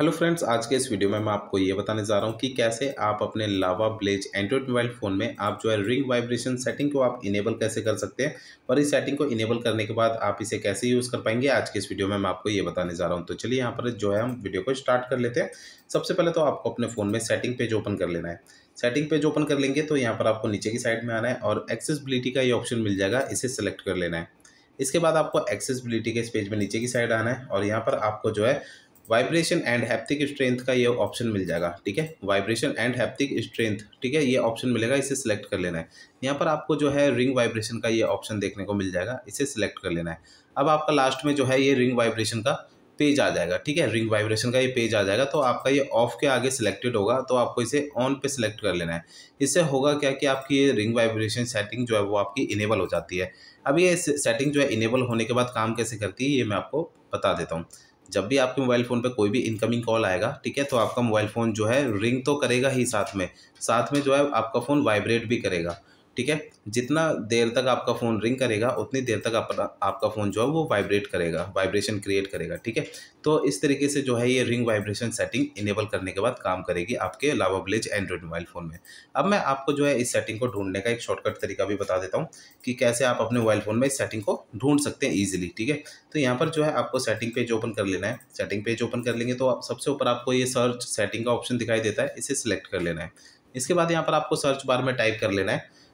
hello friends आज के इस वीडियो में मैं आपको ये बताने जा रहा हूँ कि कैसे आप अपने Lava Blaze android mobile phone में आप जो है रिंग वाइब्रेशन सेटिंग को आप इनेबल कैसे कर सकते हैं और इस सेटिंग को इनेबल करने के बाद आप इसे कैसे यूज़ कर पाएंगे आज के इस वीडियो में मैं आपको ये बताने जा रहा हूँ तो चलिए यहाँ पर जो है हम वीडियो को स्टार्ट कर लेते हैं सबसे पहले तो आपको अपने फ़ोन में सेटिंग पेज ओपन कर लेना है सेटिंग पेज ओपन कर लेंगे तो यहाँ पर आपको नीचे की साइड में आना है और एक्सेसबिलिटी का ये ऑप्शन मिल जाएगा इसे सेलेक्ट कर लेना है इसके बाद आपको एक्सेसबिलिटी के इस पेज में नीचे की साइड आना है और यहाँ पर आपको जो है वाइब्रेशन एंड हैप्टिक स्ट्रेंथ का ये ऑप्शन मिल जाएगा ठीक है वाइब्रेशन एंड हैप्टिक स्ट्रेंथ ठीक है ये ऑप्शन मिलेगा इसे सिलेक्ट कर लेना है यहाँ पर आपको जो है रिंग वाइब्रेशन का ये ऑप्शन देखने को मिल जाएगा इसे सिलेक्ट कर लेना है अब आपका लास्ट में जो है ये रिंग वाइब्रेशन का पेज आ जाएगा ठीक है रिंग वाइब्रेशन का ये पेज आ जाएगा तो आपका ये ऑफ के आगे सिलेक्टेड होगा तो आपको इसे ऑन पे सिलेक्ट कर लेना है इससे होगा क्या कि आपकी ये रिंग वाइब्रेशन सेटिंग जो है वो आपकी इनेबल हो जाती है अब ये सेटिंग जो है इनेबल होने के बाद काम कैसे करती है ये मैं आपको बता देता हूँ जब भी आपके मोबाइल फ़ोन पे कोई भी इनकमिंग कॉल आएगा ठीक है तो आपका मोबाइल फ़ोन जो है रिंग तो करेगा ही साथ में साथ में जो है आपका फ़ोन वाइब्रेट भी करेगा ठीक है जितना देर तक आपका फ़ोन रिंग करेगा उतनी देर तक आप, आपका फ़ोन जो है वो वाइब्रेट करेगा वाइब्रेशन क्रिएट करेगा ठीक है तो इस तरीके से जो है ये रिंग वाइब्रेशन सेटिंग इनेबल करने के बाद काम करेगी आपके Lava village android mobile phone में अब मैं आपको जो है इस सेटिंग को ढूंढने का एक शॉर्टकट तरीका भी बता देता हूँ कि कैसे आप अपने मोबाइल फ़ोन में इस सेटिंग को ढूंढ सकते हैं ईजिली ठीक है तो यहाँ पर जो है आपको सेटिंग पेज ओपन कर लेना है सेटिंग पेज ओपन कर लेंगे तो सबसे ऊपर आपको ये सर्च सेटिंग का ऑप्शन दिखाई देता है इसे सिलेक्ट कर लेना है इसके बाद यहाँ पर आपको सर्च बार में टाइप कर लेना है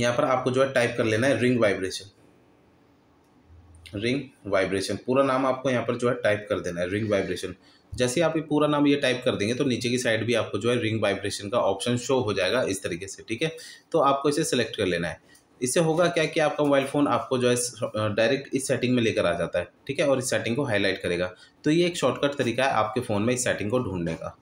यहाँ पर आपको जो है टाइप कर लेना है रिंग वाइब्रेशन रिंग वाइब्रेशन पूरा नाम आपको यहाँ पर जो है टाइप कर देना है रिंग वाइब्रेशन जैसे आप ये पूरा नाम ये टाइप कर देंगे तो नीचे की साइड भी आपको जो है रिंग वाइब्रेशन का ऑप्शन शो हो जाएगा इस तरीके से ठीक है तो आपको इसे सेलेक्ट कर लेना है इससे होगा क्या कि आपका मोबाइल फ़ोन आपको जो है डायरेक्ट इस सेटिंग में लेकर आ जाता है ठीक है और इस सेटिंग को हाईलाइट करेगा तो ये एक शॉर्टकट तरीका है आपके फ़ोन में इस सेटिंग को ढूंढने का